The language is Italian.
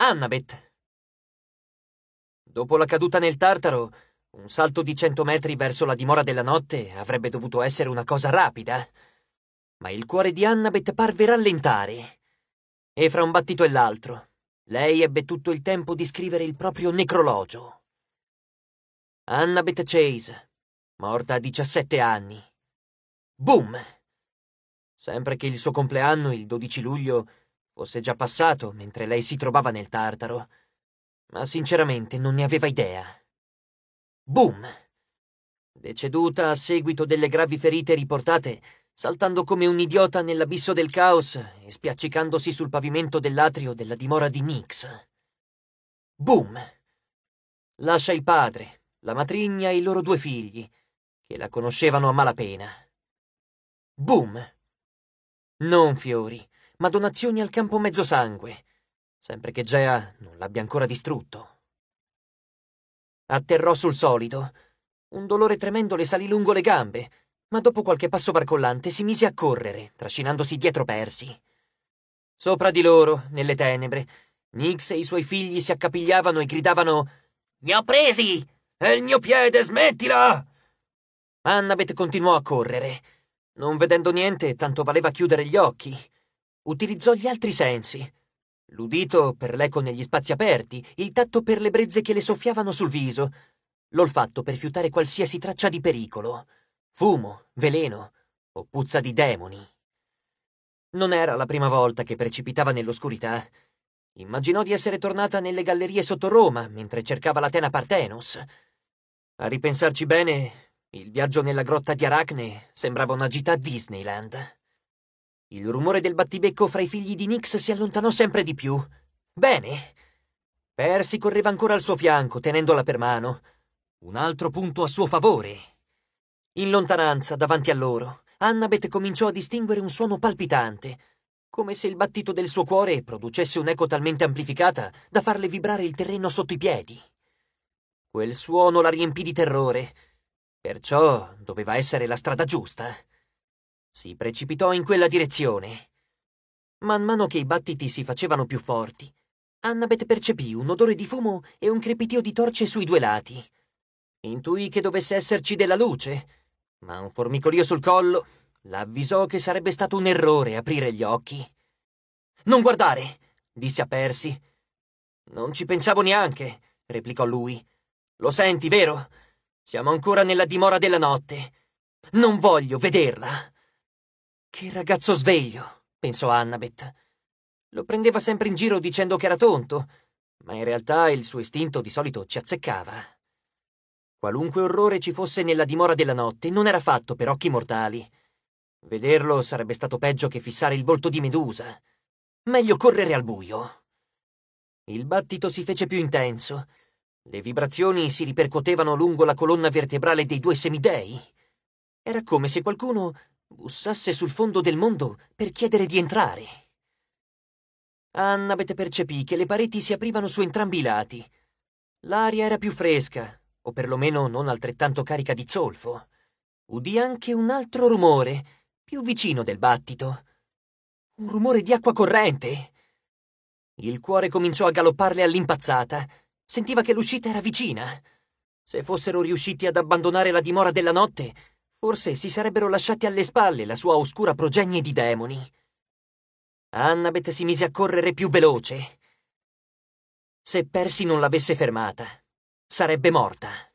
Annabeth. Dopo la caduta nel Tartaro, un salto di cento metri verso la dimora della notte avrebbe dovuto essere una cosa rapida, ma il cuore di Annabeth parve rallentare. E fra un battito e l'altro, lei ebbe tutto il tempo di scrivere il proprio necrologio. Annabeth Chase, morta a 17 anni. Boom! Sempre che il suo compleanno, il 12 luglio, Fosse già passato mentre lei si trovava nel Tartaro, ma sinceramente non ne aveva idea. Boom! Deceduta a seguito delle gravi ferite riportate, saltando come un idiota nell'abisso del caos e spiaccicandosi sul pavimento dell'atrio della dimora di Nix. Boom! Lascia il padre, la matrigna e i loro due figli, che la conoscevano a malapena. Boom! Non fiori, ma donazioni al campo Mezzosangue, sempre che Gea non l'abbia ancora distrutto. Atterrò sul solido. Un dolore tremendo le salì lungo le gambe, ma dopo qualche passo barcollante si mise a correre, trascinandosi dietro Persi. Sopra di loro, nelle tenebre, Nix e i suoi figli si accapigliavano e gridavano «Mi ho presi! È il mio piede, smettila!» Annabeth continuò a correre. Non vedendo niente, tanto valeva chiudere gli occhi utilizzò gli altri sensi. L'udito per l'eco negli spazi aperti, il tatto per le brezze che le soffiavano sul viso, l'olfatto per fiutare qualsiasi traccia di pericolo, fumo, veleno o puzza di demoni. Non era la prima volta che precipitava nell'oscurità. Immaginò di essere tornata nelle gallerie sotto Roma mentre cercava l'Atena Partenos. A ripensarci bene, il viaggio nella grotta di Aracne sembrava una gita a Disneyland. Il rumore del battibecco fra i figli di Nix si allontanò sempre di più. Bene. Percy correva ancora al suo fianco, tenendola per mano. Un altro punto a suo favore. In lontananza, davanti a loro, Annabeth cominciò a distinguere un suono palpitante, come se il battito del suo cuore producesse un'eco talmente amplificata da farle vibrare il terreno sotto i piedi. Quel suono la riempì di terrore, perciò doveva essere la strada giusta. Si precipitò in quella direzione. Man mano che i battiti si facevano più forti, Annabeth percepì un odore di fumo e un crepitio di torce sui due lati. Intuì che dovesse esserci della luce, ma un formicolio sul collo l'avvisò che sarebbe stato un errore aprire gli occhi. Non guardare, disse a Percy. Non ci pensavo neanche, replicò lui. Lo senti, vero? Siamo ancora nella dimora della notte. Non voglio vederla. Che ragazzo sveglio, pensò Annabeth. Lo prendeva sempre in giro dicendo che era tonto, ma in realtà il suo istinto di solito ci azzeccava. Qualunque orrore ci fosse nella dimora della notte non era fatto per occhi mortali. Vederlo sarebbe stato peggio che fissare il volto di Medusa. Meglio correre al buio. Il battito si fece più intenso. Le vibrazioni si ripercuotevano lungo la colonna vertebrale dei due semidei. Era come se qualcuno bussasse sul fondo del mondo per chiedere di entrare. Annabeth percepì che le pareti si aprivano su entrambi i lati. L'aria era più fresca, o perlomeno non altrettanto carica di zolfo. Udì anche un altro rumore, più vicino del battito. Un rumore di acqua corrente. Il cuore cominciò a galopparle all'impazzata. Sentiva che l'uscita era vicina. Se fossero riusciti ad abbandonare la dimora della notte, Forse si sarebbero lasciati alle spalle la sua oscura progenie di demoni. Annabeth si mise a correre più veloce. Se Percy non l'avesse fermata, sarebbe morta.